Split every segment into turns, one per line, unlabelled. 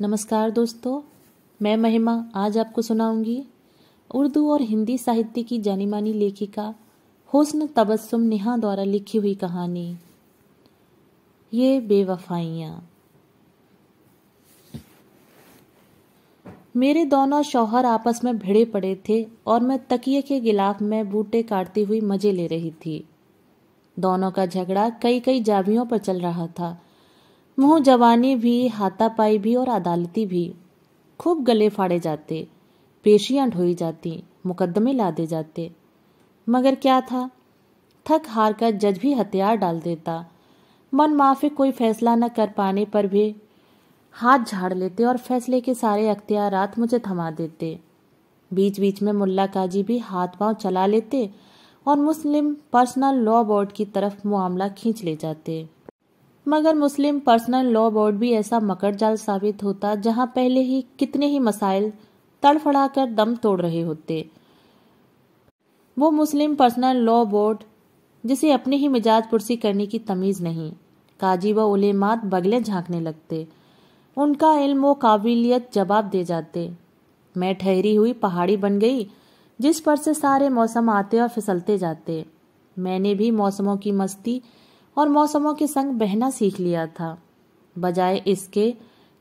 नमस्कार दोस्तों मैं महिमा आज आपको सुनाऊंगी उर्दू और हिंदी साहित्य की जानी मानी लेखिका हुस्न तबस्सुम नेहा द्वारा लिखी हुई कहानी ये बेवफाइयाँ मेरे दोनों शौहर आपस में भिड़े पड़े थे और मैं तकिए के गिलाफ में बूटे काटती हुई मजे ले रही थी दोनों का झगड़ा कई कई जाबियों पर चल रहा था मुँह जवानी भी हाथापाई भी और अदालती भी खूब गले फाड़े जाते पेशियां ढोई जाती मुकदमे लादे जाते मगर क्या था थक हार कर जज भी हथियार डाल देता मन माफिक कोई फैसला न कर पाने पर भी हाथ झाड़ लेते और फैसले के सारे अख्तियार मुझे थमा देते बीच बीच में मुल्ला काजी भी हाथ पांव चला लेते और मुस्लिम पर्सनल लॉ बोर्ड की तरफ मामला खींच ले जाते मगर मुस्लिम पर्सनल लॉ बोर्ड भी ऐसा मकर जाल साबित होता जहां पहले ही कितने ही मसाइल तड़फड़ाकर दम तोड़ रहे होते वो मुस्लिम पर्सनल लॉ बोर्ड जिसे अपने ही मिजाज पुरसी करने की तमीज़ नहीं काजी व उलेमात बगले झांकने लगते उनका इल्म व काबिलियत जवाब दे जाते मैं ठहरी हुई पहाड़ी बन गई जिस पर से सारे मौसम आते और फिसलते जाते मैंने भी मौसमों की मस्ती और मौसमों के संग बहना सीख लिया था बजाय इसके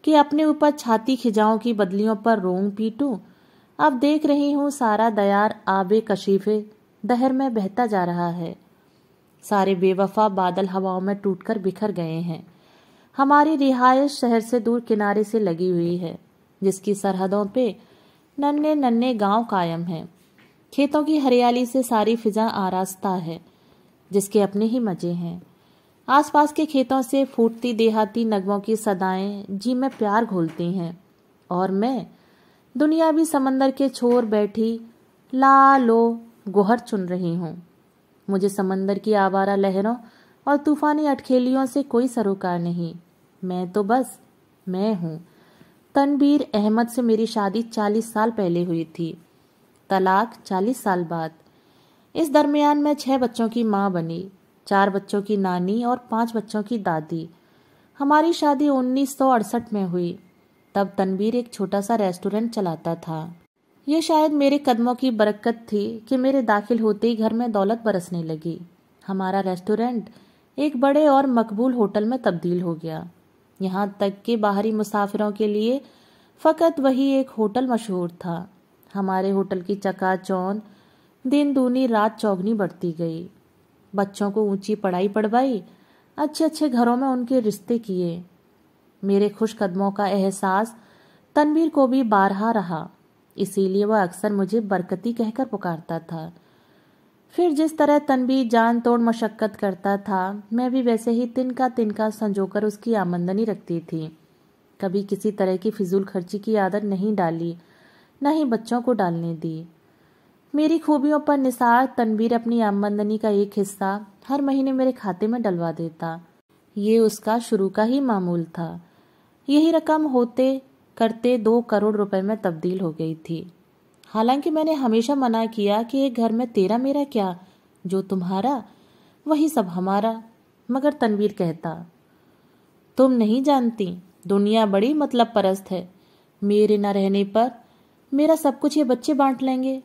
कि अपने ऊपर छाती खिजाओं की बदलियों पर रोंग पीटू अब देख रही हूँ सारा दयार आबे कशीफे दहर में बहता जा रहा है सारे बेवफा बादल हवाओं में टूटकर बिखर गए हैं हमारी रिहायश शहर से दूर किनारे से लगी हुई है जिसकी सरहदों पे नन्ने नन्हे गांव कायम हैं खेतों की हरियाली से सारी फिजा आरास्ता है जिसके अपने ही मजे हैं आसपास के खेतों से फूटती देहाती नगमों की सदाएं जी में प्यार घोलती हैं और मैं दुनिया भी समंदर के छोर बैठी ला लो गोहर चुन रही हूँ मुझे समंदर की आवारा लहरों और तूफानी अटखेलियों से कोई सरोकार नहीं मैं तो बस मैं हूँ तनबीर अहमद से मेरी शादी चालीस साल पहले हुई थी तलाक चालीस साल बाद इस दरमियान मैं छह बच्चों की माँ बनी चार बच्चों की नानी और पांच बच्चों की दादी हमारी शादी 1968 में हुई तब तनवीर एक छोटा सा रेस्टोरेंट चलाता था ये शायद मेरे कदमों की बरकत थी कि मेरे दाखिल होते ही घर में दौलत बरसने लगी हमारा रेस्टोरेंट एक बड़े और मकबूल होटल में तब्दील हो गया यहाँ तक कि बाहरी मुसाफिरों के लिए फ़कत वही एक होटल मशहूर था हमारे होटल की चकाचौंध दिन दूनी रात चौगनी बढ़ती गई बच्चों को ऊंची पढ़ाई पढ़वाई अच्छे अच्छे घरों में उनके रिश्ते किए मेरे खुश कदमों का एहसास तनवीर को भी बारहा रहा इसीलिए वह अक्सर मुझे बरकती कहकर पुकारता था फिर जिस तरह तनवीर जान तोड़ मशक्कत करता था मैं भी वैसे ही तिनका तिनका संजोकर उसकी आमंदनी रखती थी कभी किसी तरह की फिजूल खर्ची की आदत नहीं डाली न ही बच्चों को डालने दी मेरी खूबियों पर निसार तनवीर अपनी आमदनी का एक हिस्सा हर महीने मेरे खाते में डलवा देता ये उसका शुरू का ही मामूल था यही रकम होते करते दो करोड़ रुपए में तब्दील हो गई थी हालांकि मैंने हमेशा मना किया कि एक घर में तेरा मेरा क्या जो तुम्हारा वही सब हमारा मगर तनवीर कहता तुम नहीं जानती दुनिया बड़ी मतलब परस्त है मेरे न रहने पर मेरा सब कुछ ये बच्चे बांट लेंगे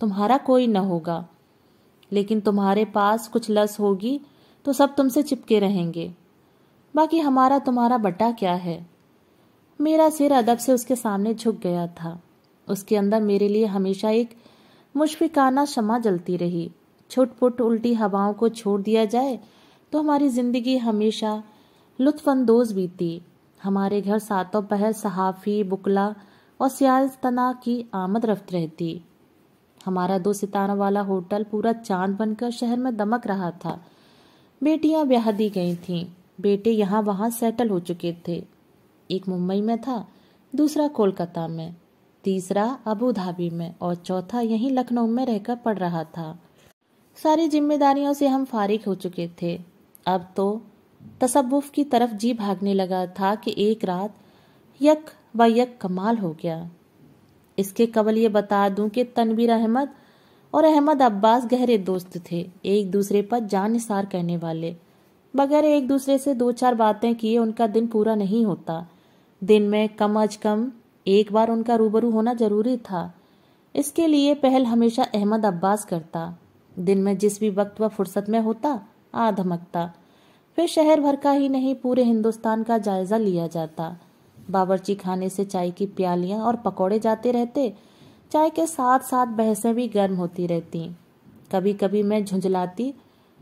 तुम्हारा कोई न होगा लेकिन तुम्हारे पास कुछ लस होगी तो सब तुमसे चिपके रहेंगे बाकी हमारा तुम्हारा बट्टा क्या है मेरा सिर अदब से उसके सामने झुक गया था उसके अंदर मेरे लिए हमेशा एक मुश्फिकाना क्षमा जलती रही छुटपुट उल्टी हवाओं को छोड़ दिया जाए तो हमारी ज़िंदगी हमेशा लुत्फानंदोज बीती हमारे घर सातों पहर सहाफ़ी बुकला और सियाल तना की आमद रफ्त रहती हमारा दो सितारों वाला होटल पूरा चांद बनकर शहर में दमक रहा था बेटियां ब्याह दी गई थीं बेटे यहाँ वहाँ सेटल हो चुके थे एक मुंबई में था दूसरा कोलकाता में तीसरा अबू धाबी में और चौथा यहीं लखनऊ में रहकर पढ़ रहा था सारी जिम्मेदारियों से हम फारिग हो चुके थे अब तो तसव्वुफ की तरफ जी भागने लगा था कि एक रात यक व यक कमाल हो गया इसके कबल ये बता दूं कि तनवीर अहमद और अहमद अब्बास गहरे दोस्त थे एक दूसरे पर जान निसार कहने वाले बगैर एक दूसरे से दो चार बातें किए उनका दिन पूरा नहीं होता दिन में कम अज कम एक बार उनका रूबरू होना जरूरी था इसके लिए पहल हमेशा अहमद अब्बास करता दिन में जिस भी वक्त वह फुर्सत में होता आ धमकता फिर शहर भर का ही नहीं पूरे हिंदुस्तान का जायजा लिया जाता बावरची खाने से चाय की प्यालियां और पकौड़े जाते रहते चाय के साथ साथ बहसें भी गर्म होती रहती कभी कभी मैं झुंझलाती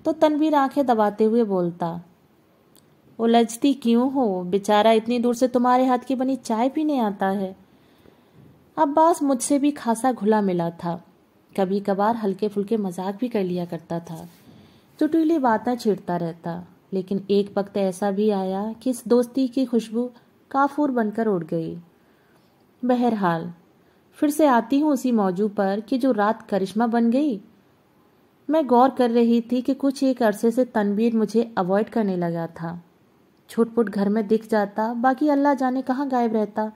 तो तनवीर आंखें दबाते हुए बोलता उलझती क्यों हो बेचारा इतनी दूर से तुम्हारे हाथ की बनी चाय पीने आता है अब्बास मुझसे भी खासा घुला मिला था कभी कभार हल्के फुल्के मजाक भी कर लिया करता था चुटीली बातें छिड़ता रहता लेकिन एक वक्त ऐसा भी आया कि इस दोस्ती की खुशबू काफूर बनकर उड़ गई बहरहाल फिर से आती हूँ उसी मौजू पर कि जो रात करिश्मा बन गई मैं गौर कर रही थी कि कुछ एक अरसे से तनबीर मुझे अवॉइड करने लगा था छुटपुट घर में दिख जाता बाकी अल्लाह जाने कहाँ गायब रहता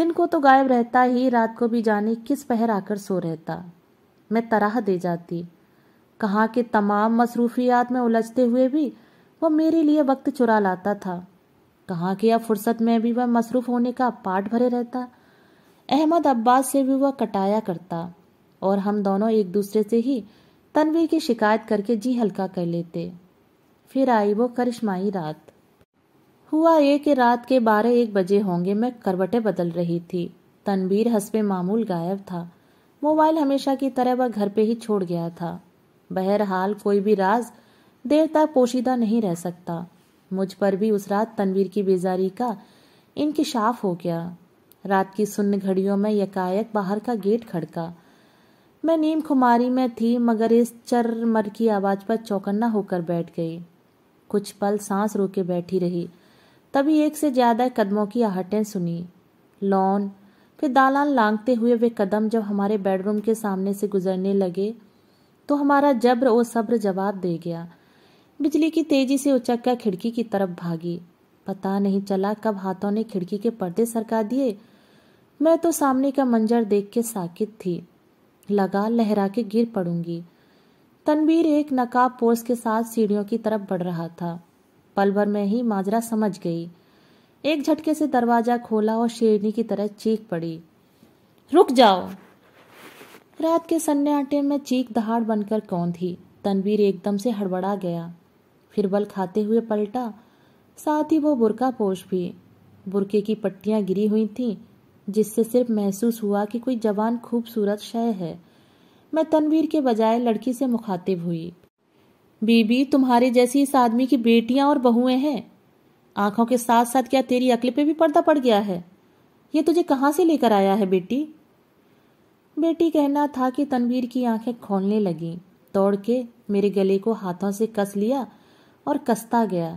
दिन को तो गायब रहता ही रात को भी जाने किस पहर आकर सो रहता मैं तराह दे जाती कहाँ के तमाम मसरूफियात में उलझते हुए भी वो मेरे लिए वक्त चुरा लाता था कहाँ कि अब फुर्सत में भी वह मसरूफ़ होने का पार्ट भरे रहता अहमद अब्बास से भी वह कटाया करता और हम दोनों एक दूसरे से ही तनवी की शिकायत करके जी हल्का कर लेते फिर आई वो करिश्माई रात हुआ ये कि रात के बारह एक बजे होंगे मैं करवटें बदल रही थी तनवीर हंसपे मामूल गायब था मोबाइल हमेशा की तरह वह घर पे ही छोड़ गया था बहरहाल कोई भी राज देर तक पोशीदा नहीं रह सकता मुझ पर भी उस रात तनवीर की बेजारी का इनकशाफ हो गया रात की सुन्न घड़ियों में यकायक बाहर का गेट खड़का मैं नीम खुमारी में थी मगर इस चरमर की आवाज़ पर चौकन्ना होकर बैठ गई कुछ पल सांस रोके बैठी रही तभी एक से ज़्यादा कदमों की आहटें सुनी लॉन फिर दालान लांगते हुए वे कदम जब हमारे बेडरूम के सामने से गुजरने लगे तो हमारा जब्र और सब्र जवाब दे गया बिजली की तेजी से कर खिड़की की तरफ भागी पता नहीं चला कब हाथों ने खिड़की के पर्दे सरका दिए मैं तो सामने का मंजर देख के साकित थी लगा लहरा के गिर पड़ूंगी तनवीर एक नकाब पोर्स के साथ सीढ़ियों की तरफ बढ़ रहा था पलभर में ही माजरा समझ गई एक झटके से दरवाजा खोला और शेरनी की तरह चीख पड़ी रुक जाओ रात के सन्नाटे में चीख दहाड़ बनकर कौन थी तनवीर एकदम से हड़बड़ा गया फिर बल खाते हुए पलटा साथ ही वो बुरका पोश भी बुरके की पट्टियां गिरी हुई थीं जिससे सिर्फ महसूस हुआ कि कोई जवान खूबसूरत शय है मैं तनवीर के बजाय लड़की से मुखातिब हुई बीबी तुम्हारे जैसी इस आदमी की बेटियां और बहुएं हैं आंखों के साथ साथ क्या तेरी अकल पे भी पर्दा पड़ गया है ये तुझे कहाँ से लेकर आया है बेटी बेटी कहना था कि तनवीर की आंखें खोलने लगी तोड़ के मेरे गले को हाथों से कस लिया और कसता गया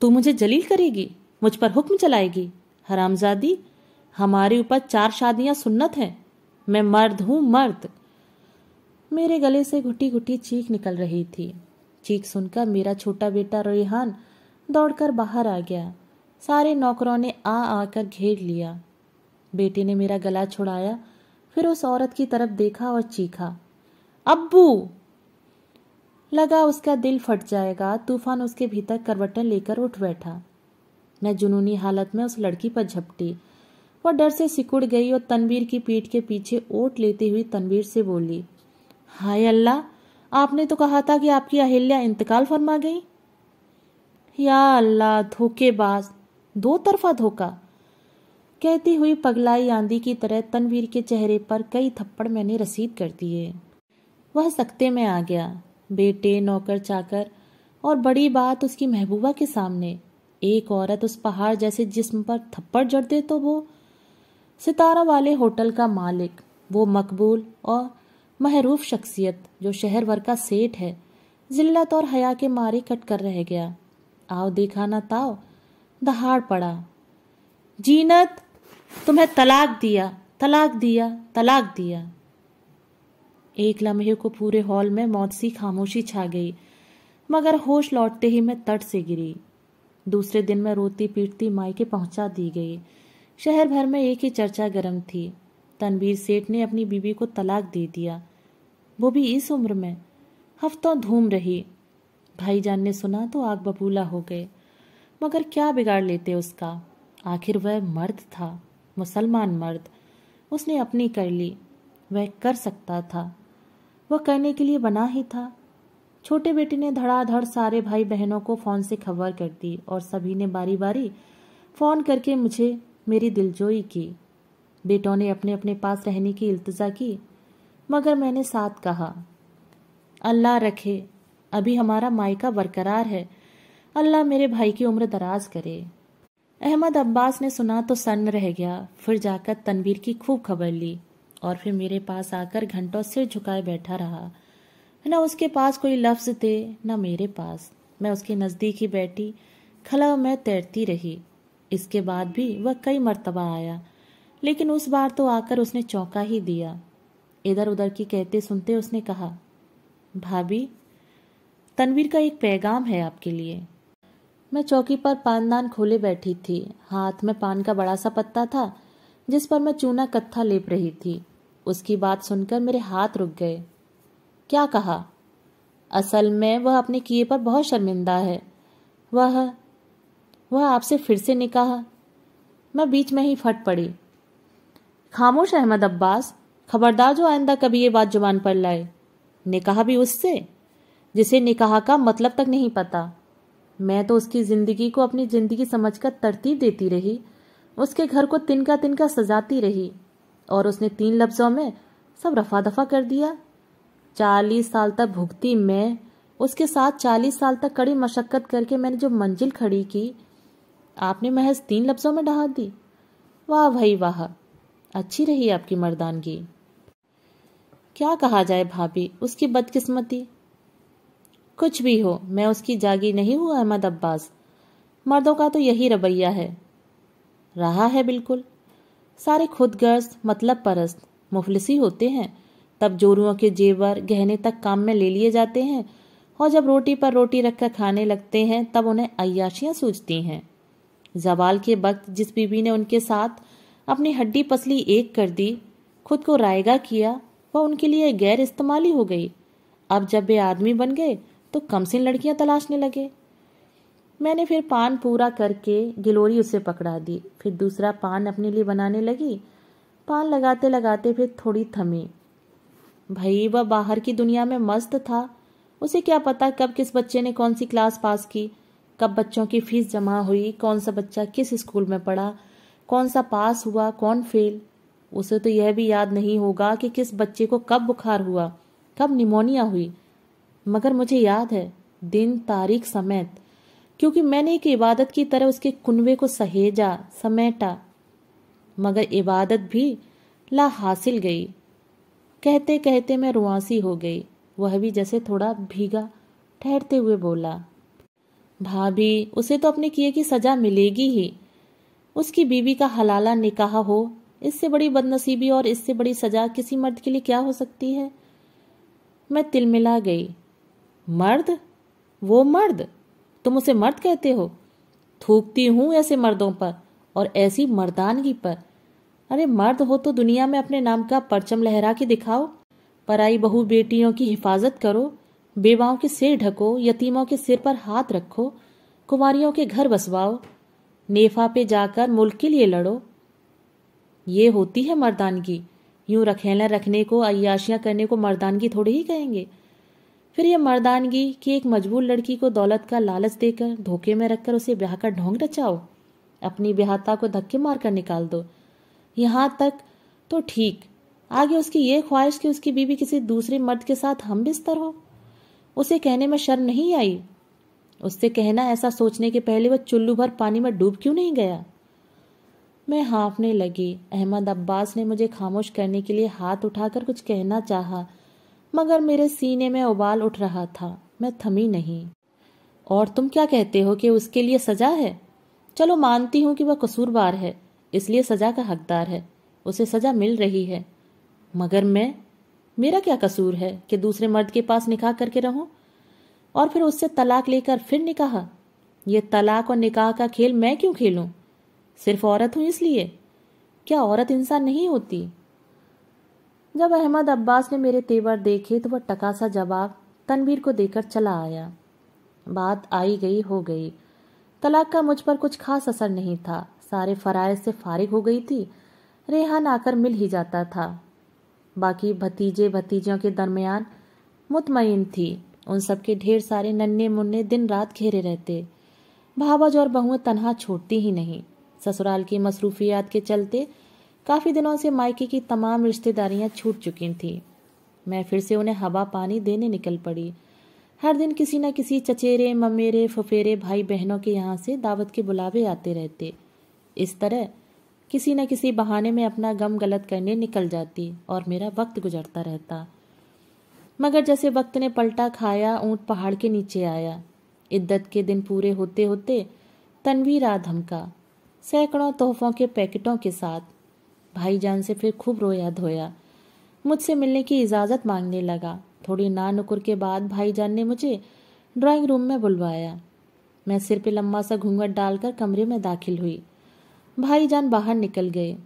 तू मुझे जलील करेगी मुझ पर हुक्म चलाएगी हरामजादी हमारे ऊपर चार शादियां सुन्नत हैं मैं मर्द हूं मर्द मेरे गले से घुटी घुटी चीख निकल रही थी चीख सुनकर मेरा छोटा बेटा रेहान दौड़कर बाहर आ गया सारे नौकरों ने आ आकर घेर लिया बेटे ने मेरा गला छुड़ाया फिर उस औरत की तरफ देखा और चीखा अब्बू लगा उसका दिल फट जाएगा तूफान उसके भीतर करवटन लेकर उठ बैठा मैं जुनूनी हालत में उस लड़की पर झपटी वह डर से सिकुड़ गई और तनवीर की पीठ के पीछे ओट लेती हुई तनवीर से बोली हाय अल्लाह आपने तो कहा था कि आपकी अहिल्या इंतकाल फरमा गई या अल्लाह धोखेबाज दो तरफा धोखा कहती हुई पगलाई आंधी की तरह तनवीर के चेहरे पर कई थप्पड़ मैंने रसीद कर दिए वह सख्ते में आ गया बेटे नौकर चाकर और बड़ी बात उसकी महबूबा के सामने एक औरत उस पहाड़ जैसे जिस्म पर थप्पड़ जड़ दे तो वो सितारा वाले होटल का मालिक वो मकबूल और महरूफ शख्सियत जो शहर भर का सेठ है जिल्लत और हया के मारे कट कर रह गया आओ देखा ना ताओ दहाड़ पड़ा जीनत तुम्हें तलाक दिया तलाक दिया तलाक दिया एक लम्हे को पूरे हॉल में मौत सी खामोशी छा गई मगर होश लौटते ही मैं तट से गिरी दूसरे दिन मैं रोती पीटती माई के पहुंचा दी गई शहर भर में एक ही चर्चा गर्म थी तनवीर सेठ ने अपनी बीवी को तलाक दे दिया वो भी इस उम्र में हफ्तों धूम रही भाईजान ने सुना तो आग बबूला हो गए मगर क्या बिगाड़ लेते उसका आखिर वह मर्द था मुसलमान मर्द उसने अपनी कर ली वह कर सकता था वह कहने के लिए बना ही था छोटे बेटे ने धड़ाधड़ सारे भाई बहनों को फ़ोन से खबर कर दी और सभी ने बारी बारी फ़ोन करके मुझे मेरी दिलजोई की बेटों ने अपने अपने पास रहने की इल्तजा की मगर मैंने साथ कहा अल्लाह रखे अभी हमारा मायका बरकरार है अल्लाह मेरे भाई की उम्र दराज करे अहमद अब्बास ने सुना तो सन्न रह गया फिर जाकर तनवीर की खूब खबर ली और फिर मेरे पास आकर घंटों सिर झुकाए बैठा रहा न उसके पास कोई लफ्ज थे न मेरे पास मैं उसके नज़दीक ही बैठी खला मैं तैरती रही इसके बाद भी वह कई मरतबा आया लेकिन उस बार तो आकर उसने चौंका ही दिया इधर उधर की कहते सुनते उसने कहा भाभी तनवीर का एक पैगाम है आपके लिए मैं चौकी पर पानदान खोले बैठी थी हाथ में पान का बड़ा सा पत्ता था जिस पर मैं चूना कत्था लेप रही थी उसकी बात सुनकर मेरे हाथ रुक गए क्या कहा असल में वह अपने किए पर बहुत शर्मिंदा है वह वह आपसे फिर से निकाह मैं बीच में ही फट पड़ी खामोश अहमद अब्बास खबरदार जो आइंदा कभी ये बात जुबान पर लाए निकाह भी उससे जिसे निकाह का मतलब तक नहीं पता मैं तो उसकी ज़िंदगी को अपनी ज़िंदगी समझकर तरतीब देती रही उसके घर को तिनका तिनका सजाती रही और उसने तीन लफ्ज़ों में सब रफा दफा कर दिया चालीस साल तक भुगती मैं उसके साथ चालीस साल तक कड़ी मशक्क़त करके मैंने जो मंजिल खड़ी की आपने महज तीन लफ्ज़ों में डहा दी वाह भाई वाह अच्छी रही आपकी मर्दानगी क्या कहा जाए भाभी उसकी बदकिस्मती कुछ भी हो मैं उसकी जागी नहीं हुआ अहमद अब्बास मर्दों का तो यही रवैया है रहा है बिल्कुल सारे खुद गर्ज मतलब परस्त मुफलसी होते हैं तब जोरुओं के जेवर गहने तक काम में ले लिए जाते हैं और जब रोटी पर रोटी रखकर खाने लगते हैं तब उन्हें अयाशियाँ सूझती हैं जवाल के वक्त जिस बीबी ने उनके साथ अपनी हड्डी पसली एक कर दी खुद को रायगा किया वह उनके लिए गैर इस्तेमाली हो गई अब जब वे आदमी बन गए तो कम से लड़कियां तलाशने लगे मैंने फिर पान पूरा करके गिलोरी उसे पकड़ा दी फिर दूसरा पान अपने लिए बनाने लगी पान लगाते लगाते फिर थोड़ी थमी भाई वह बाहर की दुनिया में मस्त था उसे क्या पता कब किस बच्चे ने कौन सी क्लास पास की कब बच्चों की फीस जमा हुई कौन सा बच्चा किस स्कूल में पढ़ा कौन सा पास हुआ कौन फेल उसे तो यह भी याद नहीं होगा कि किस बच्चे को कब बुखार हुआ कब निमोनिया हुई मगर मुझे याद है दिन तारीख समेत क्योंकि मैंने एक इबादत की तरह उसके कुनवे को सहेजा समेटा मगर इबादत भी ला हासिल गई कहते कहते मैं रुआसी हो गई वह भी जैसे थोड़ा भीगा ठहरते हुए बोला भाभी उसे तो अपने किए की सजा मिलेगी ही उसकी बीवी का हलाला निकाह हो इससे बड़ी बदनसीबी और इससे बड़ी सजा किसी मर्द के लिए क्या हो सकती है मैं तिलमिला गई मर्द वो मर्द तुम उसे मर्द कहते हो थूकती हूँ ऐसे मर्दों पर और ऐसी मर्दानगी पर अरे मर्द हो तो दुनिया में अपने नाम का परचम लहरा के दिखाओ पराई बहु बेटियों की हिफाजत करो बेवाओं के सिर ढको यतीमों के सिर पर हाथ रखो कुमारियों के घर बसवाओ नेफा पे जाकर मुल्क के लिए लड़ो ये होती है मर्दानगी यूं रखेला रखने को अयाशियां करने को मर्दानगी थोड़ी ही कहेंगे फिर यह मर्दानगी कि एक मजबूर लड़की को दौलत का लालच देकर धोखे में रखकर उसे ब्याह का ढोंग रचाओ अपनी ब्याहता को धक्के मारकर निकाल दो यहाँ तक तो ठीक आगे उसकी ये ख्वाहिश कि उसकी बीवी किसी दूसरे मर्द के साथ हम बिस्तर हो उसे कहने में शर्म नहीं आई उससे कहना ऐसा सोचने के पहले वह चुल्लू भर पानी में डूब क्यों नहीं गया मैं हाँफने लगी अहमद अब्बास ने मुझे खामोश करने के लिए हाथ उठाकर कुछ कहना चाहा मगर मेरे सीने में उबाल उठ रहा था मैं थमी नहीं और तुम क्या कहते हो कि उसके लिए सजा है चलो मानती हूँ कि वह कसूरवार है इसलिए सजा का हकदार है उसे सजा मिल रही है मगर मैं मेरा क्या कसूर है कि दूसरे मर्द के पास निकाह करके रहूं और फिर उससे तलाक लेकर फिर निकाह ये तलाक और निकाह का खेल मैं क्यों खेलूं सिर्फ औरत हूं इसलिए क्या औरत इंसान नहीं होती जब अहमद अब्बास ने मेरे तेवर देखे तो वह टकासा जवाब तनवीर को देकर चला आया बात आई गई हो गई तलाक का मुझ पर कुछ खास असर नहीं था सारे फ़राइज से फारिग हो गई थी रेहान आकर मिल ही जाता था बाकी भतीजे भतीजियों के दरमियान मुतमयन थी उन सबके ढेर सारे नन्हे मुन्ने दिन रात घेरे रहते भावज और बहुएं तनहा छोड़ती ही नहीं ससुराल की मसरूफियात के चलते काफ़ी दिनों से मायके की तमाम रिश्तेदारियां छूट चुकी थीं मैं फिर से उन्हें हवा पानी देने निकल पड़ी हर दिन किसी न किसी चचेरे ममेरे फुफेरे भाई बहनों के यहाँ से दावत के बुलावे आते रहते इस तरह किसी न किसी बहाने में अपना गम गलत करने निकल जाती और मेरा वक्त गुजरता रहता मगर जैसे वक्त ने पलटा खाया ऊंट पहाड़ के नीचे आया इद्दत के दिन पूरे होते होते तनवीर आ धमका सैकड़ों तोहफों के पैकेटों के साथ भाईजान से फिर खूब रोया धोया मुझसे मिलने की इजाज़त मांगने लगा थोड़ी ना नुकुर के बाद भाईजान ने मुझे ड्राइंग रूम में बुलवाया मैं सिर पे लंबा सा घूंघट डालकर कमरे में दाखिल हुई भाईजान बाहर निकल गए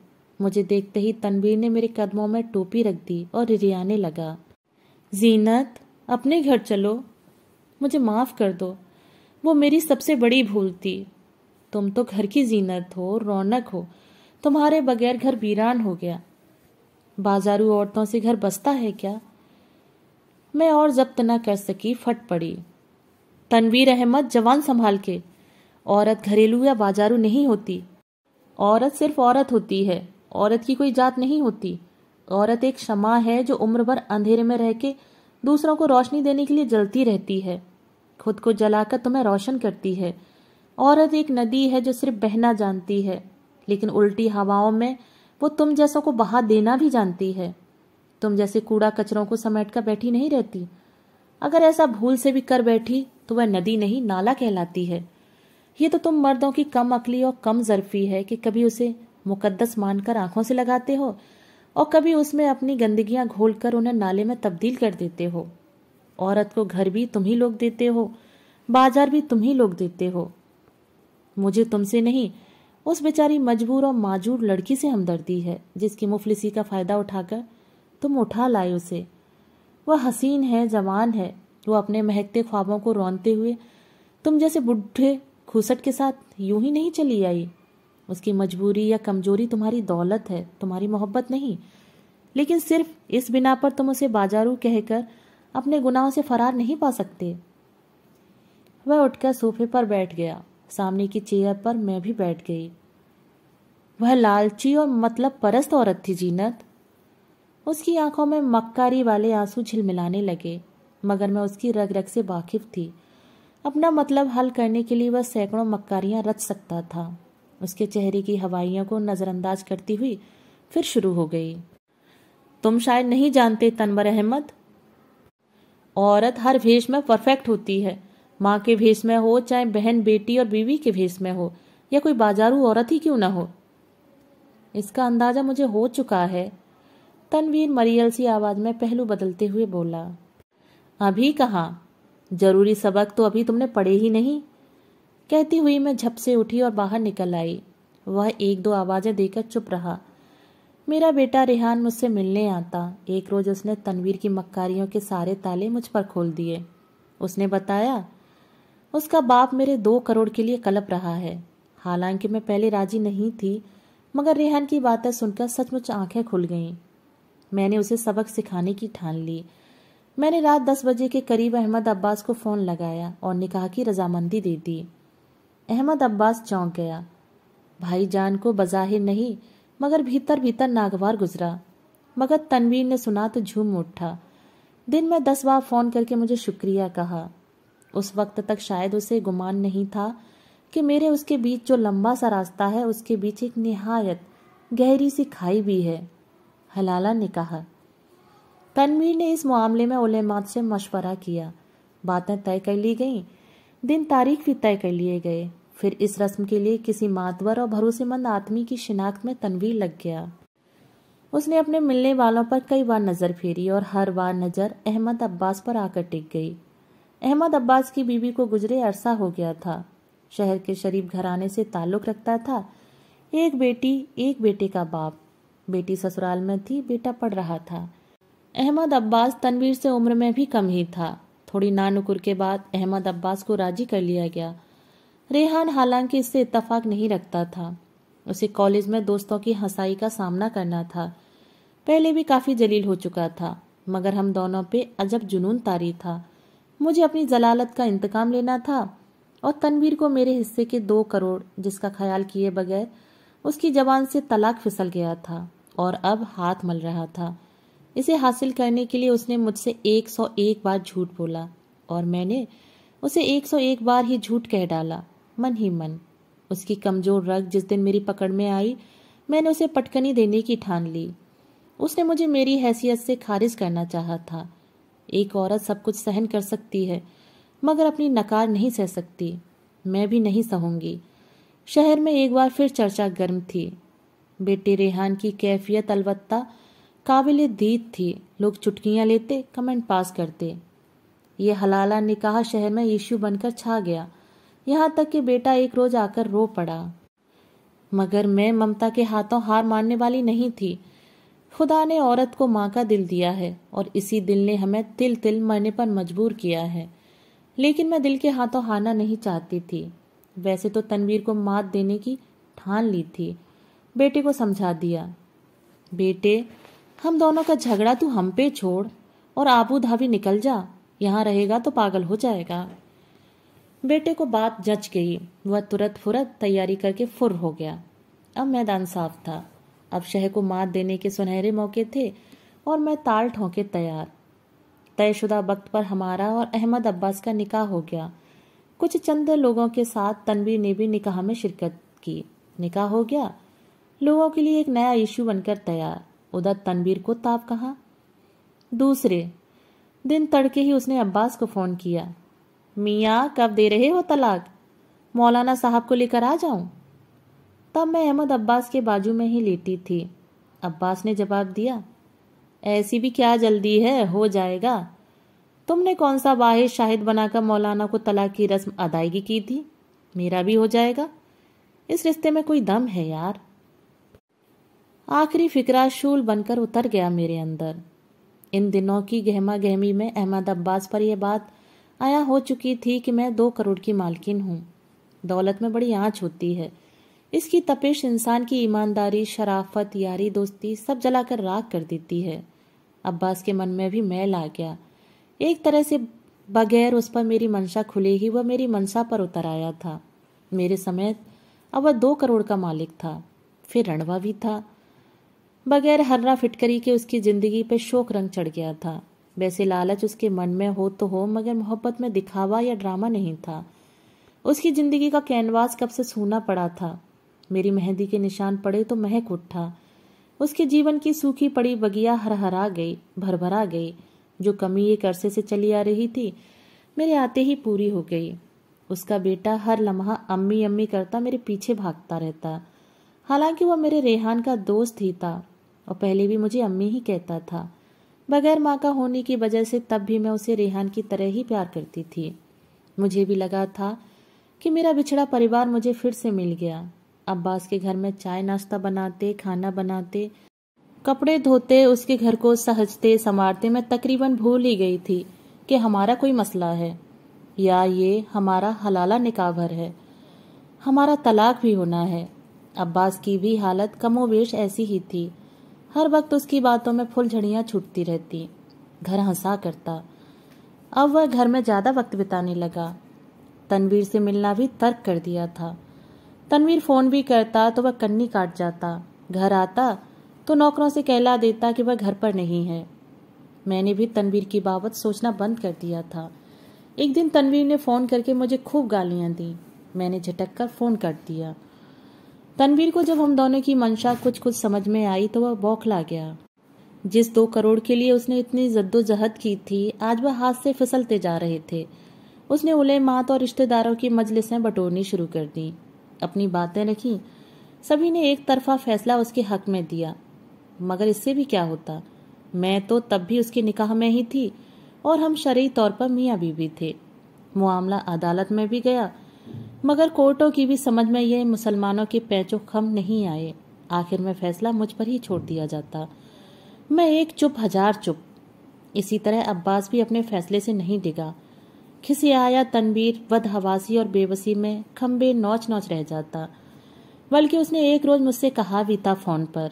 मुझे देखते ही तनवीर ने मेरे कदमों में टोपी रख दी और रिरियाने लगा जीनत अपने घर चलो मुझे माफ़ कर दो वो मेरी सबसे बड़ी भूल थी तुम तो घर की जीनत हो रौनक हो तुम्हारे बगैर घर वीरान हो गया बाजारू औरतों से घर बसता है क्या मैं और जब्त न कर सकी फट पड़ी तनवीर अहमद जवान संभाल के औरत घरेलू या बाजारू नहीं होती औरत सिर्फ औरत होती है औरत की कोई जात नहीं होती औरत एक क्षमा है जो उम्र भर अंधेरे में रह के दूसरों को रोशनी देने के लिए जलती रहती है खुद को जलाकर तुम्हें रोशन करती है औरत एक नदी है जो सिर्फ बहना जानती है लेकिन उल्टी हवाओं में वो तुम जैसों को बहा देना भी जानती है तुम जैसे कूड़ा कचरों को समेट कर बैठी नहीं रहती अगर ऐसा भूल से भी कर बैठी तो वह नदी नहीं नाला कहलाती है ये तो तुम मर्दों की कम अकली और कम जरफी है कि कभी उसे मुकद्दस मानकर आंखों से लगाते हो और कभी उसमें अपनी गंदगियां घोलकर उन्हें नाले में तब्दील कर देते हो औरत को घर भी तुम ही लोग देते हो बाजार भी तुम ही लोग देते हो मुझे तुमसे नहीं उस बेचारी मजबूर और माजूर लड़की से हमदर्दी है जिसकी मुफलिसी का फ़ायदा उठाकर तुम उठा लाए उसे वह हसीन है जवान है वो अपने महकते ख्वाबों को रोनते हुए तुम जैसे बुढ़े खुसट के साथ यूं ही नहीं चली आई उसकी मजबूरी या कमजोरी तुम्हारी दौलत है तुम्हारी मोहब्बत नहीं लेकिन सिर्फ इस बिना पर तुम उसे बाजारू कहकर अपने गुनाहों से फरार नहीं पा सकते वह उठकर सोफे पर बैठ गया सामने की चेयर पर मैं भी बैठ गई वह लालची और मतलब परस्त औरत थी जीनत उसकी आंखों में मक्कारी वाले आंसू झिलमिलाने लगे मगर मैं उसकी रग रग से वाकिफ थी अपना मतलब हल करने के लिए वह सैकड़ों मक्कारियां रच सकता था उसके चेहरे की हवाइयों को नज़रअंदाज करती हुई फिर शुरू हो गई तुम शायद नहीं जानते तनवर अहमद औरत हर भेष में परफेक्ट होती है माँ के भेष में हो चाहे बहन बेटी और बीवी के भेष में हो या कोई बाजारू औरत ही क्यों ना हो इसका अंदाजा मुझे हो चुका है तनवीर मरियल सी आवाज में पहलू बदलते हुए बोला अभी कहा जरूरी सबक तो अभी तुमने पढ़े ही नहीं कहती हुई मैं झप से उठी और बाहर निकल आई वह एक दो आवाज़ें देकर चुप रहा मेरा बेटा रेहान मुझसे मिलने आता एक रोज़ उसने तनवीर की मक्कारियों के सारे ताले मुझ पर खोल दिए उसने बताया उसका बाप मेरे दो करोड़ के लिए कलप रहा है हालांकि मैं पहले राजी नहीं थी मगर रेहान की बातें सुनकर सचमुच आंखें खुल गईं मैंने उसे सबक सिखाने की ठान ली मैंने रात दस बजे के करीब अहमद अब्बास को फ़ोन लगाया और निकाह की रजामंदी दे दी अहमद अब्बास चौंक गया भाई जान को बज़ाहिर नहीं मगर भीतर भीतर नागवार गुजरा मगर तनवीर ने सुना तो झूम उठा दिन में दस बार फ़ोन करके मुझे शुक्रिया कहा उस वक्त तक शायद उसे गुमान नहीं था कि मेरे उसके बीच जो लंबा सा रास्ता है उसके बीच एक निहायत गहरी सी खाई भी है हलाला ने कहा तनवीर ने इस मामले में उलेमात से मशवरा किया बातें तय कर ली गईं दिन तारीख भी तय कर लिए गए फिर इस रस्म के लिए किसी मातवर और भरोसेमंद आदमी की शिनाख्त में तनवीर लग गया उसने अपने मिलने वालों पर कई बार नज़र फेरी और हर बार नज़र अहमद अब्बास पर आकर टिक गई अहमद अब्बास की बीवी को गुजरे अरसा हो गया था शहर के शरीफ घराने से ताल्लुक रखता था एक बेटी एक बेटे का बाप बेटी ससुराल में थी बेटा पढ़ रहा था अहमद अब्बास तनवीर से उम्र में भी कम ही था थोड़ी नानुकुर के बाद अहमद अब्बास को राजी कर लिया गया रेहान हालांकि इससे इतफाक नहीं रखता था उसे कॉलेज में दोस्तों की हंसाई का सामना करना था पहले भी काफ़ी जलील हो चुका था मगर हम दोनों पे अजब जुनून तारी था मुझे अपनी जलालत का इंतकाम लेना था और तनवीर को मेरे हिस्से के दो करोड़ जिसका ख्याल किए बगैर उसकी जबान से तलाक फिसल गया था और अब हाथ मल रहा था इसे हासिल करने के लिए उसने मुझसे एक सौ एक बार झूठ बोला और मैंने उसे एक सौ एक बार ही झूठ कह डाला मन ही मन उसकी कमजोर रग जिस दिन मेरी पकड़ में आई मैंने उसे पटकनी देने की ठान ली उसने मुझे मेरी हैसियत से खारिज करना चाहा था एक औरत सब कुछ सहन कर सकती है मगर अपनी नकार नहीं सह सकती मैं भी नहीं सहूंगी शहर में एक बार फिर चर्चा गर्म थी बेटे रेहान की कैफियत अलबत्ता काबिल दीद थी लोग चुटकियां लेते कमेंट पास करते ये हलाला निकाह शहर में इश्यू बनकर छा गया यहाँ तक कि बेटा एक रोज आकर रो पड़ा मगर मैं ममता के हाथों हार मानने वाली नहीं थी खुदा ने औरत को माँ का दिल दिया है और इसी दिल ने हमें तिल तिल मरने पर मजबूर किया है लेकिन मैं दिल के हाथों हारना नहीं चाहती थी वैसे तो तनवीर को मात देने की ठान ली थी बेटे को समझा दिया बेटे हम दोनों का झगड़ा तू हम पे छोड़ और आबू धाबी निकल जा यहाँ रहेगा तो पागल हो जाएगा बेटे को बात जच गई वह तुरंत फुरत तैयारी करके फुर हो गया अब मैदान साफ था अब शह को मात देने के सुनहरे मौके थे और मैं ताल ठोंके तैयार तयशुदा वक्त पर हमारा और अहमद अब्बास का निकाह हो गया कुछ चंद लोगों के साथ तनवीर ने भी निकाह में शिरकत की निकाह हो गया लोगों के लिए एक नया इशू बनकर तैयार उधर तनवीर को ताप कहा दूसरे दिन तड़के ही उसने अब्बास को फ़ोन किया मियाँ कब दे रहे हो तलाक मौलाना साहब को लेकर आ जाऊं तब मैं अहमद अब्बास के बाजू में ही लेटी थी अब्बास ने जवाब दिया ऐसी भी क्या जल्दी है हो जाएगा तुमने कौन सा वाहिद शाहिद बनाकर मौलाना को तलाक की रस्म अदायगी की थी मेरा भी हो जाएगा इस रिश्ते में कोई दम है यार आखिरी फिक्रा शूल बनकर उतर गया मेरे अंदर इन दिनों की गहमा गहमी में अहमद अब्बास पर यह बात आया हो चुकी थी कि मैं दो करोड़ की मालकिन हूँ दौलत में बड़ी आँच होती है इसकी तपिश इंसान की ईमानदारी शराफत यारी दोस्ती सब जलाकर राख कर देती है अब्बास के मन में भी मैल आ गया एक तरह से बगैर उस पर मेरी मंशा खुले ही वह मेरी मंशा पर उतर आया था मेरे समेत अब वह दो करोड़ का मालिक था फिर रणवा भी था बगैर हर्रा फिटकरी के उसकी ज़िंदगी पे शोक रंग चढ़ गया था वैसे लालच उसके मन में हो तो हो मगर मोहब्बत में दिखावा या ड्रामा नहीं था उसकी ज़िंदगी का कैनवास कब से सूना पड़ा था मेरी मेहंदी के निशान पड़े तो महक उठा उसके जीवन की सूखी पड़ी बगिया हरहरा गई भरभरा गई जो कमी एक अरसे से चली आ रही थी मेरे आते ही पूरी हो गई उसका बेटा हर लम्हा अम्मी अम्मी करता मेरे पीछे भागता रहता हालांकि वह मेरे रेहान का दोस्त ही था और पहले भी मुझे अम्मी ही कहता था बगैर माँ का होने की वजह से तब भी मैं उसे रेहान की तरह ही प्यार करती थी मुझे भी लगा था कि मेरा बिछड़ा परिवार मुझे फिर से मिल गया अब्बास के घर में चाय नाश्ता बनाते खाना बनाते कपड़े धोते उसके घर को सहजते संवारते मैं तकरीबन भूल ही गई थी कि हमारा कोई मसला है या ये हमारा हलाला भर है हमारा तलाक भी होना है अब्बास की भी हालत कमोवेश ऐसी ही थी हर वक्त उसकी बातों में फुलझड़ियाँ छूटती रहती घर हंसा करता अब वह घर में ज़्यादा वक्त बिताने लगा तनवीर से मिलना भी तर्क कर दिया था तनवीर फ़ोन भी करता तो वह कन्नी काट जाता घर आता तो नौकरों से कहला देता कि वह घर पर नहीं है मैंने भी तनवीर की बाबत सोचना बंद कर दिया था एक दिन तनवीर ने फ़ोन करके मुझे खूब गालियाँ दी मैंने झटक कर फ़ोन कर दिया तनवीर को जब हम दोनों की मंशा कुछ कुछ समझ में आई तो वह बौखला गया जिस दो करोड़ के लिए उसने इतनी जद्दोजहद की थी आज वह हाथ से फिसलते जा रहे थे उसने उले मात और रिश्तेदारों की मजलिसें बटोरनी शुरू कर दी अपनी बातें रखी सभी ने एक तरफा फैसला उसके हक में दिया मगर इससे भी क्या होता मैं तो तब भी उसके निकाह में ही थी और हम शरी तौर पर मियाँ बीबी थे मामला अदालत में भी गया मगर कोर्टों की भी समझ में ये मुसलमानों के पैचो खम नहीं आए आखिर में फैसला मुझ पर ही छोड़ दिया जाता मैं एक चुप हजार चुप इसी तरह अब्बास भी अपने फैसले से नहीं डिगा खिसे खिसियाया तनवीर हवासी और बेबसी में खम्बे नोच नोच रह जाता बल्कि उसने एक रोज मुझसे कहा भी था फोन पर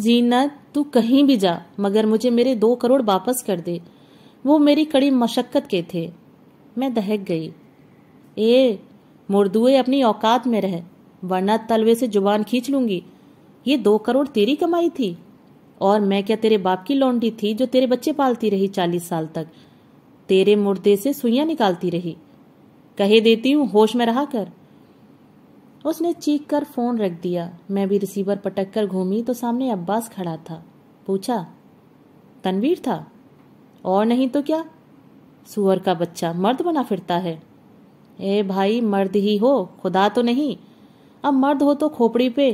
जीना तू कहीं भी जा मगर मुझे मेरे दो करोड़ वापस कर दे वो मेरी कड़ी मशक्क़त के थे मैं दहक गई ए मुर्दुए अपनी औकात में रह वरना तलवे से जुबान खींच लूंगी ये दो करोड़ तेरी कमाई थी और मैं क्या तेरे बाप की लौंडी थी जो तेरे बच्चे पालती रही चालीस साल तक तेरे मुर्दे से सुइयां निकालती रही कहे देती हूं होश में रहा कर उसने चीख कर फोन रख दिया मैं भी रिसीवर पटक कर घूमी तो सामने अब्बास खड़ा था पूछा तनवीर था और नहीं तो क्या सुअर का बच्चा मर्द बना फिरता है ए भाई मर्द ही हो खुदा तो नहीं अब मर्द हो तो खोपड़ी पे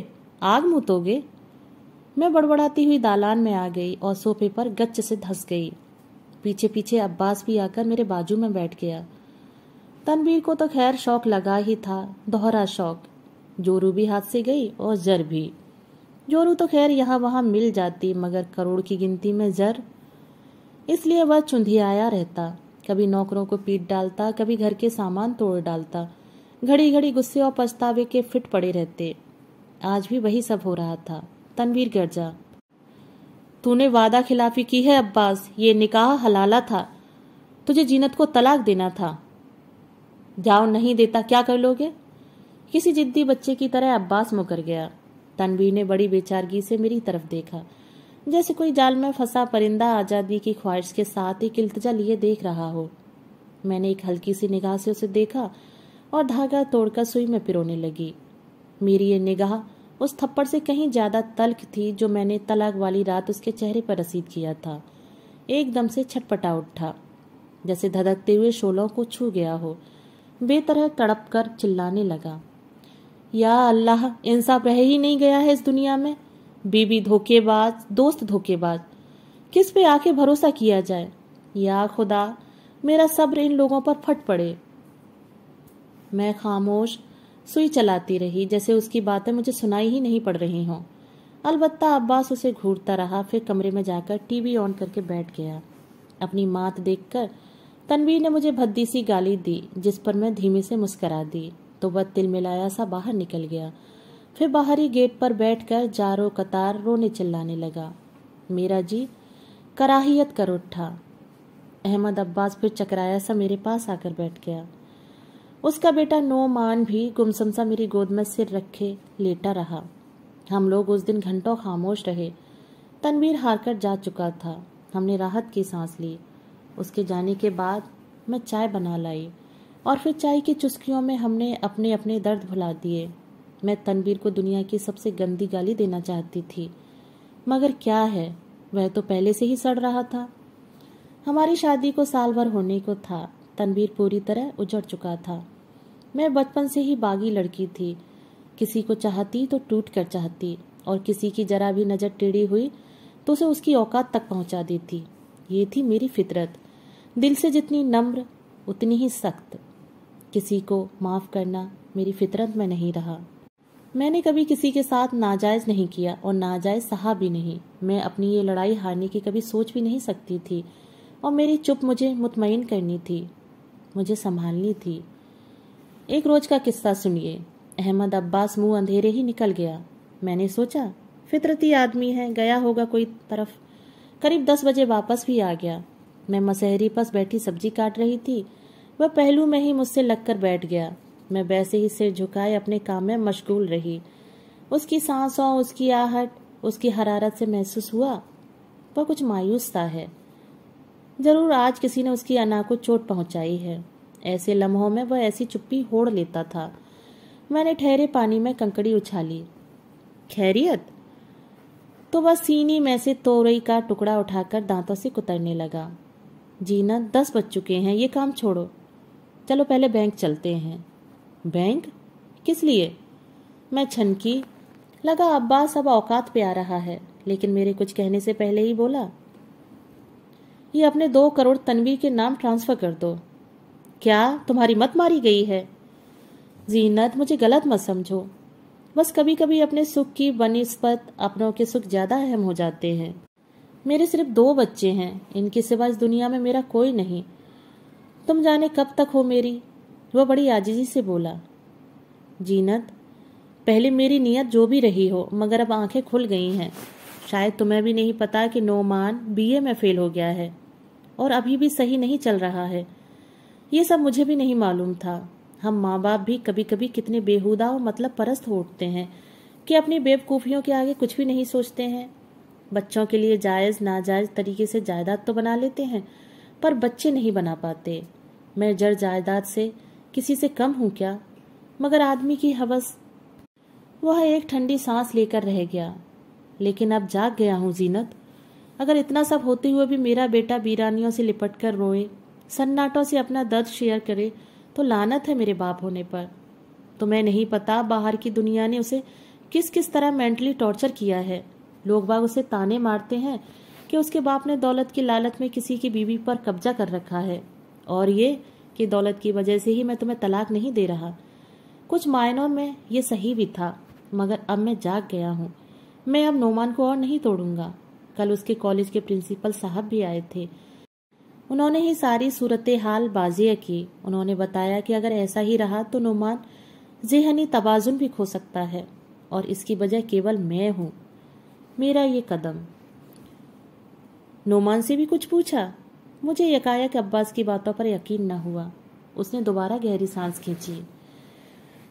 आग मुतोगे मैं बड़बड़ाती हुई दालान में आ गई और सोफे पर गच्च से धस गई पीछे पीछे अब्बास भी आकर मेरे बाजू में बैठ गया तनवीर को तो खैर शौक लगा ही था दोहरा शौक जोरू भी हाथ से गई और जर भी जोरू तो खैर यहाँ वहाँ मिल जाती मगर करोड़ की गिनती में जर इसलिए वह चुंधी आया रहता कभी नौकरों को पीट डालता कभी घर के सामान तोड़ डालता घड़ी घड़ी गुस्से और पछतावे के फिट पड़े रहते आज भी वही सब हो रहा था तनवीर गर्जा तूने वादा खिलाफी की है अब्बास ये निकाह हलाला था तुझे जीनत को तलाक देना था जाओ नहीं देता क्या कर लोगे किसी जिद्दी बच्चे की तरह अब्बास मुकर गया तनवीर ने बड़ी बेचारगी से मेरी तरफ देखा जैसे कोई जाल में फंसा परिंदा आज़ादी की ख्वाहिश के साथ एक इल्तजा लिए देख रहा हो मैंने एक हल्की सी निगाह से उसे देखा और धागा तोड़कर सुई में पिरोने लगी मेरी ये निगाह उस थप्पड़ से कहीं ज़्यादा तल्ख थी जो मैंने तलाक वाली रात उसके चेहरे पर रसीद किया था एकदम से छटपटा उठा जैसे धधकते हुए शोलों को छू गया हो बेतरह तड़प कर चिल्लाने लगा या अल्लाह इंसाफ रह ही नहीं गया है इस दुनिया में बीबी धोखेबाज दोस्त धोखेबाज किस पे आके भरोसा किया जाए या खुदा मेरा सब्र इन लोगों पर फट पड़े मैं खामोश सुई चलाती रही जैसे उसकी बातें मुझे सुनाई ही नहीं पड़ रही हों अलबत्ता अब्बास उसे घूरता रहा फिर कमरे में जाकर टीवी ऑन करके बैठ गया अपनी मात देखकर तनवीर ने मुझे भद्दी सी गाली दी जिस पर मैं धीमे से मुस्करा दी तो वह तिल मिलाया सा बाहर निकल गया फिर बाहरी गेट पर बैठकर जारो कतार रोने चिल्लाने लगा मेरा जी कराहियत कर उठा अहमद अब्बास फिर चकराया सा मेरे पास आकर बैठ गया उसका बेटा नोमान भी गुमसमसा मेरी गोद में सिर रखे लेटा रहा हम लोग उस दिन घंटों खामोश रहे तनवीर हारकर जा चुका था हमने राहत की सांस ली उसके जाने के बाद मैं चाय बना लाई और फिर चाय की चुस्कियों में हमने अपने अपने दर्द भुला दिए मैं तनवीर को दुनिया की सबसे गंदी गाली देना चाहती थी मगर क्या है वह तो पहले से ही सड़ रहा था हमारी शादी को साल भर होने को था तनवीर पूरी तरह उजड़ चुका था मैं बचपन से ही बागी लड़की थी किसी को चाहती तो टूट कर चाहती और किसी की जरा भी नज़र टेढ़ी हुई तो उसे उसकी औकात तक पहुंचा देती ये थी मेरी फितरत दिल से जितनी नम्र उतनी ही सख्त किसी को माफ़ करना मेरी फितरत में नहीं रहा मैंने कभी किसी के साथ नाजायज़ नहीं किया और नाजायज़ सहा भी नहीं मैं अपनी ये लड़ाई हारने की कभी सोच भी नहीं सकती थी और मेरी चुप मुझे मुतमिन करनी थी मुझे संभालनी थी एक रोज का किस्सा सुनिए अहमद अब्बास मुंह अंधेरे ही निकल गया मैंने सोचा फितरती आदमी है गया होगा कोई तरफ करीब दस बजे वापस भी आ गया मैं मसहरी पास बैठी सब्जी काट रही थी वह पहलू में ही मुझसे लगकर बैठ गया मैं वैसे ही सिर झुकाए अपने काम में मशगूल रही उसकी सांसों उसकी आहट उसकी हरारत से महसूस हुआ वह कुछ मायूस सा है जरूर आज किसी ने उसकी अना को चोट पहुंचाई है ऐसे लम्हों में वह ऐसी चुप्पी होड़ लेता था मैंने ठहरे पानी में कंकड़ी उछाली खैरियत तो वह सीनी में से तोरई का टुकड़ा उठाकर दांतों से कुतरने लगा जीना दस बज चुके हैं ये काम छोड़ो चलो पहले बैंक चलते हैं बैंक किस लिए मैं छनकी लगा अब्बास अब औकात पे आ रहा है लेकिन मेरे कुछ कहने से पहले ही बोला ये अपने दो करोड़ तनवीर के नाम ट्रांसफर कर दो क्या तुम्हारी मत मारी गई है जीनत मुझे गलत मत समझो बस कभी कभी अपने सुख की बनस्पत अपनों के सुख ज़्यादा अहम हो जाते हैं मेरे सिर्फ दो बच्चे हैं इनके सिवा इस दुनिया में मेरा कोई नहीं तुम जाने कब तक हो मेरी वह बड़ी आजीजी से बोला जीनत पहले मेरी नीयत जो भी रही हो मगर अब आंखें खुल गई हैं शायद तुम्हें भी नहीं पता कि नोमान बीए में फेल हो गया है और अभी भी सही नहीं चल रहा है ये सब मुझे भी नहीं मालूम था हम माँ बाप भी कभी कभी कितने बेहुदा और मतलब परस्त हो उठते हैं कि अपनी बेवकूफ़ियों के आगे कुछ भी नहीं सोचते हैं बच्चों के लिए जायज़ नाजायज़ तरीके से जायदाद तो बना लेते हैं पर बच्चे नहीं बना पाते मैं जड़ जायदाद से किसी से कम हूं क्या मगर आदमी की हवस वह एक ठंडी सांस लेकर रह गया लेकिन अब जाग गया हूँ जीनत अगर इतना सब होते हुए भी मेरा बेटा बीरानियों से लिपट कर रोए सन्नाटों से अपना दर्द शेयर करे तो लानत है मेरे बाप होने पर तुम्हें तो नहीं पता बाहर की दुनिया ने उसे किस किस तरह मेंटली टॉर्चर किया है लोग बाग उसे ताने मारते हैं कि उसके बाप ने दौलत की लालच में किसी की बीवी पर कब्जा कर रखा है और ये कि दौलत की वजह से ही मैं तुम्हें तलाक नहीं दे रहा कुछ मायनों में ये सही भी था मगर अब मैं जाग गया हूँ मैं अब नोमान को और नहीं तोड़ूंगा कल उसके कॉलेज के प्रिंसिपल साहब भी आए थे उन्होंने ही सारी सूरत हाल बाजिया की उन्होंने बताया कि अगर ऐसा ही रहा तो नुमान जहनी तोज़ुन भी खो सकता है और इसकी वजह केवल मैं हूं मेरा ये कदम नोमान से भी कुछ पूछा मुझे यकायक अब्बास की बातों पर यकीन न हुआ उसने दोबारा गहरी सांस खींची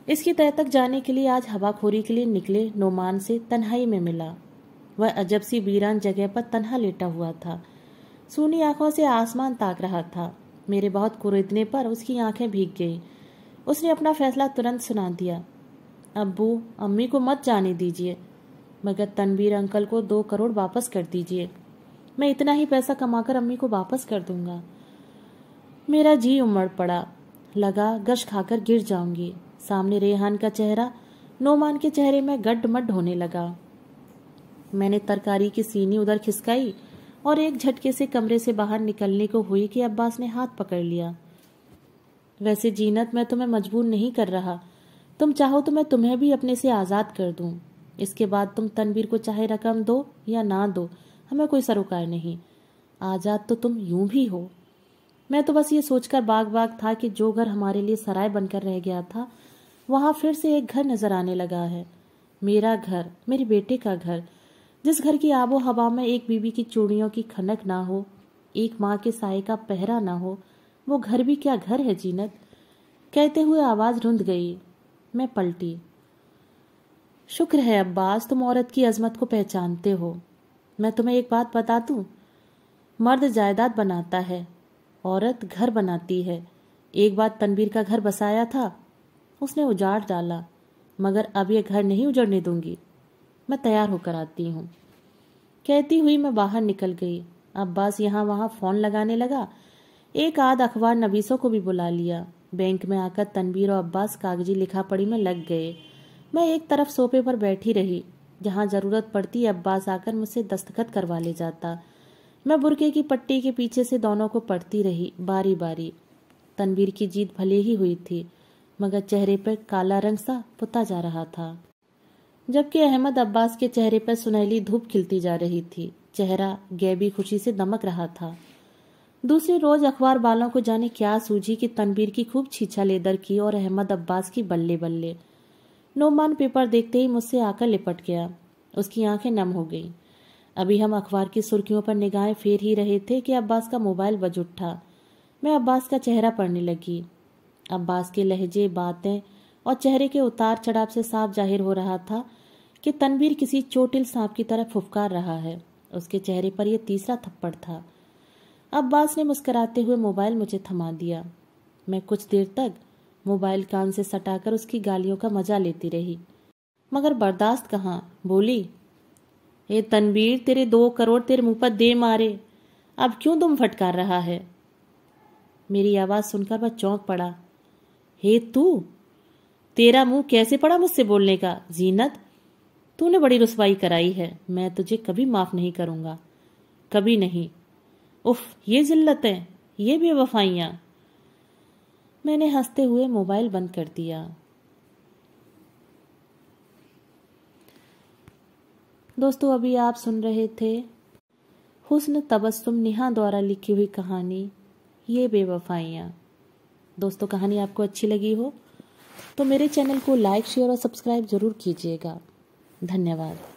इसकी तह तक जाने के लिए आज हवाखोरी के लिए निकले नोमान से तन्हाई में मिला वह अजब सी वीरान जगह पर तन्हा लेटा हुआ था सूनी आंखों से आसमान ताक रहा था मेरे बहुत कुरेदने पर उसकी आंखें भीग गई उसने अपना फैसला तुरंत सुना दिया अब्बू अम्मी को मत जाने दीजिए मगर तनवीर अंकल को दो करोड़ वापस कर दीजिए मैं इतना ही पैसा कमाकर अम्मी को वापस कर दूंगा मेरा जी उमड़ पड़ा लगा गश खाकर गिर जाऊंगी सामने रेहान का चेहरा नोमान के चेहरे में गड्ढमड्ढ होने लगा मैंने तरकारी की सीनी उधर खिसकाई और एक झटके से कमरे से बाहर निकलने को हुई कि अब्बास ने हाथ पकड़ लिया वैसे जीनत मैं तुम्हें मजबूर नहीं कर रहा तुम चाहो तो मैं तुम्हें भी अपने से आज़ाद कर दूं इसके बाद तुम तनवीर को चाहे रकम दो या ना दो हमें कोई सरोकार नहीं आज़ाद तो तुम यूं भी हो मैं तो बस ये सोचकर बाग बाग था कि जो घर हमारे लिए सराय बनकर रह गया था वहाँ फिर से एक घर नजर आने लगा है मेरा घर मेरे बेटे का घर जिस घर की आबो हवा में एक बीबी की चूड़ियों की खनक ना हो एक माँ के साय का पहरा ना हो वो घर भी क्या घर है जीनत कहते हुए आवाज़ रुंध गई मैं पलटी शुक्र है अब्बास तुम औरत की अजमत को पहचानते हो मैं तुम्हें एक बात बता दू मर्द जायदाद बनाता है औरत घर बनाती है एक बार तनवीर का घर बसाया था उसने उजाड़ डाला मगर अब यह घर नहीं उजड़ने दूंगी मैं तैयार होकर आती हूँ कहती हुई मैं बाहर निकल गई अब्बास यहाँ वहाँ फ़ोन लगाने लगा एक आध अखबार नबीसों को भी बुला लिया बैंक में आकर तनबीर और अब्बास कागजी लिखा पड़ी में लग गए मैं एक तरफ सोफे पर बैठी रही जहाँ ज़रूरत पड़ती अब्बास आकर मुझसे दस्तखत करवा ले जाता मैं बुरके की पट्टी के पीछे से दोनों को पढ़ती रही बारी बारी तनबीर की जीत भले ही हुई थी मगर चेहरे पर काला रंग सा पुता जा रहा था जबकि अहमद अब्बास के चेहरे पर सुनहली धूप खिलती जा रही थी चेहरा गैबी खुशी से दमक रहा था दूसरे रोज अखबार वालों को जाने क्या सूझी कि तनबीर की खूब छीछा लेदर की और अहमद अब्बास की बल्ले बल्ले नोमान पेपर देखते ही मुझसे आकर लिपट गया उसकी आंखें नम हो गई अभी हम अखबार की सुर्खियों पर निगाहें फेर ही रहे थे कि अब्बास का मोबाइल बज उठा मैं अब्बास का चेहरा पढ़ने लगी अब्बास के लहजे बातें और चेहरे के उतार चढ़ाव से साफ जाहिर हो रहा था कि तनवीर किसी चोटिल सांप की तरह फुफकार रहा है उसके चेहरे पर यह तीसरा थप्पड़ था अब्बास ने मुस्कराते हुए मोबाइल मुझे थमा दिया मैं कुछ देर तक मोबाइल कान से सटाकर उसकी गालियों का मजा लेती रही मगर बर्दाश्त कहा बोली ए तनवीर तेरे दो करोड़ तेरे मुंह पर दे मारे अब क्यों तुम फटकार रहा है मेरी आवाज़ सुनकर वह चौंक पड़ा हे तू तेरा मुंह कैसे पड़ा मुझसे बोलने का जीनत तूने बड़ी रसवाई कराई है मैं तुझे कभी माफ नहीं करूंगा कभी नहीं उफ ये जिल्लत है ये बेवफाइयाँ मैंने हंसते हुए मोबाइल बंद कर दिया दोस्तों अभी आप सुन रहे थे हुस्न तबस्सुम निहा द्वारा लिखी हुई कहानी ये बेवफाइयाँ दोस्तों कहानी आपको अच्छी लगी हो तो मेरे चैनल को लाइक शेयर और सब्सक्राइब ज़रूर कीजिएगा धन्यवाद